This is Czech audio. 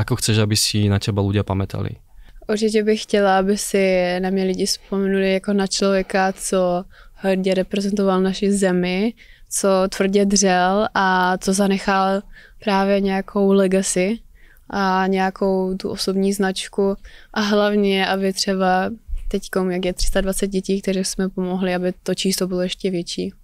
Ako chceš, aby si na teba ľudia pamätali? Určitě bych chtěla, aby si na mě lidi vzpomenuli jako na člověka, co hrdě reprezentoval naši zemi, co tvrdě dřel a co zanechal právě nějakou legacy a nějakou tu osobní značku a hlavně, aby třeba teď, jak je 320 dětí, které jsme pomohli, aby to číslo bylo ještě větší.